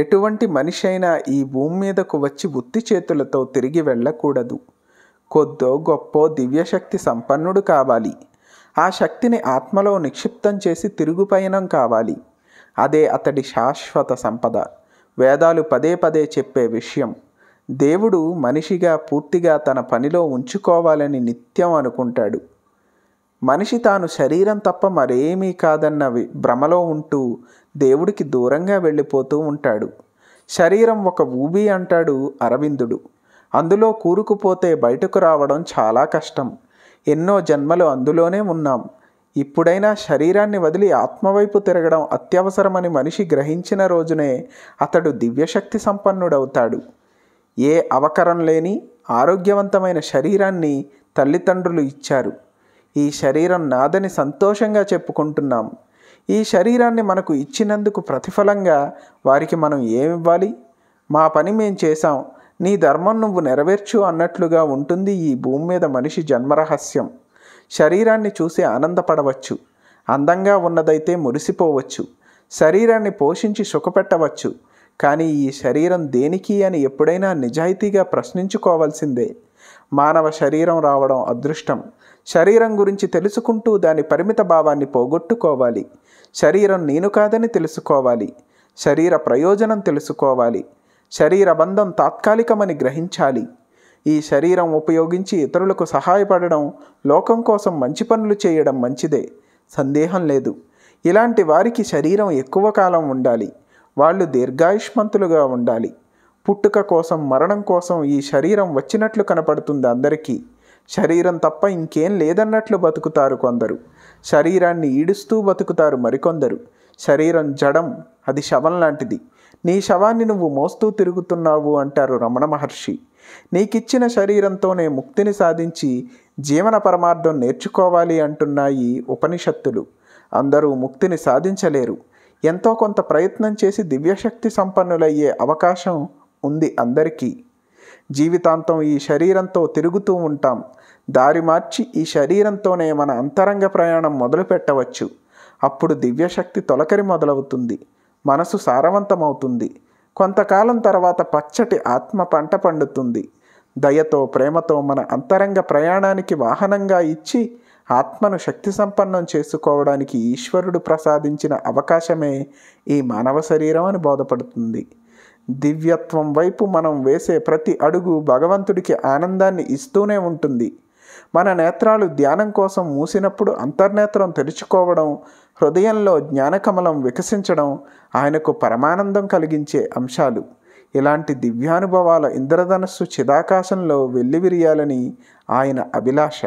ఎటువంటి మనిషి అయినా ఈ భూమి మీదకు వచ్చి ఉత్తి చేతులతో తిరిగి వెళ్ళకూడదు కొద్దో గొప్పో దివ్యశక్తి సంపన్నుడు కావాలి ఆ శక్తిని ఆత్మలో నిక్షిప్తం చేసి తిరుగుపయనం కావాలి అదే అతడి శాశ్వత సంపద వేదాలు పదే పదే చెప్పే విషయం దేవుడు మనిషిగా పూర్తిగా తన పనిలో ఉంచుకోవాలని నిత్యం అనుకుంటాడు మనిషి తాను శరీరం తప్ప మరేమీ కాదన్న భ్రమలో ఉంటూ దేవుడికి దూరంగా వెళ్ళిపోతూ ఉంటాడు శరీరం ఒక ఊబి అంటాడు అరవిందుడు అందులో కూరుకుపోతే బయటకు రావడం చాలా కష్టం ఎన్నో జన్మలు అందులోనే ఉన్నాం ఇప్పుడైనా శరీరాన్ని వదిలి ఆత్మవైపు తిరగడం అత్యవసరమని మనిషి గ్రహించిన రోజునే అతడు దివ్యశక్తి సంపన్నుడవుతాడు ఏ అవకరం లేని ఆరోగ్యవంతమైన శరీరాన్ని తల్లిదండ్రులు ఇచ్చారు ఈ శరీరం నాదని సంతోషంగా చెప్పుకుంటున్నాం ఈ శరీరాన్ని మనకు ఇచ్చినందుకు ప్రతిఫలంగా వారికి మనం ఏమివ్వాలి మా పని మేము చేశాం నీ ధర్మం నువ్వు నెరవేర్చు అన్నట్లుగా ఉంటుంది ఈ భూమి మీద మనిషి జన్మరహస్యం శరీరాన్ని చూసి ఆనందపడవచ్చు అందంగా ఉన్నదైతే మురిసిపోవచ్చు శరీరాన్ని పోషించి సుఖపెట్టవచ్చు కానీ ఈ శరీరం దేనికి అని ఎప్పుడైనా నిజాయితీగా ప్రశ్నించుకోవాల్సిందే మానవ శరీరం రావడం అదృష్టం శరీరం గురించి తెలుసుకుంటూ దాని పరిమిత భావాన్ని పోగొట్టుకోవాలి శరీరం నేను కాదని తెలుసుకోవాలి శరీర ప్రయోజనం తెలుసుకోవాలి శరీర బంధం తాత్కాలికమని గ్రహించాలి ఈ శరీరం ఉపయోగించి ఇతరులకు సహాయపడడం లోకం కోసం మంచి పనులు చేయడం మంచిదే సందేహం లేదు ఇలాంటి వారికి శరీరం ఎక్కువ కాలం ఉండాలి వాళ్ళు దీర్ఘాయుష్మంతులుగా ఉండాలి పుట్టుక కోసం మరణం కోసం ఈ శరీరం వచ్చినట్లు కనపడుతుంది అందరికీ శరీరం తప్ప ఇంకేం లేదన్నట్లు బతుకుతారు కొందరు శరీరాన్ని ఈడుస్తూ బతుకుతారు మరికొందరు శరీరం జడం అది శవం లాంటిది నీ శవాన్ని నువ్వు మోస్తూ తిరుగుతున్నావు అంటారు రమణ మహర్షి నీకిచ్చిన శరీరంతోనే ముక్తిని సాధించి జీవన పరమార్థం నేర్చుకోవాలి అంటున్నాయి ఉపనిషత్తులు అందరూ ముక్తిని సాధించలేరు ఎంతో కొంత ప్రయత్నం చేసి దివ్యశక్తి సంపన్నులయ్యే అవకాశం ఉంది అందరికీ జీవితాంతం ఈ శరీరంతో తిరుగుతూ ఉంటాం దారి మార్చి ఈ శరీరంతోనే మన అంతరంగ ప్రయాణం మొదలు పెట్టవచ్చు అప్పుడు దివ్యశక్తి తొలకరి మొదలవుతుంది మనసు సారవంతమవుతుంది కొంతకాలం తర్వాత పచ్చటి ఆత్మ పంట పండుతుంది దయతో ప్రేమతో మన అంతరంగ ప్రయాణానికి వాహనంగా ఇచ్చి ఆత్మను శక్తి సంపన్నం చేసుకోవడానికి ఈశ్వరుడు ప్రసాదించిన అవకాశమే ఈ మానవ శరీరం అని బోధపడుతుంది దివ్యత్వం వైపు మనం వేసే ప్రతి అడుగు భగవంతుడికి ఆనందాన్ని ఇస్తూనే ఉంటుంది మన నేత్రాలు ధ్యానం కోసం మూసినప్పుడు అంతర్నేత్రం తెరుచుకోవడం హృదయంలో జ్ఞానకమలం వికసించడం ఆయనకు పరమానందం కలిగించే అంశాలు ఇలాంటి దివ్యానుభవాల ఇంద్రధనస్సు చిదాకాశంలో వెల్లివిరియాలని ఆయన అభిలాష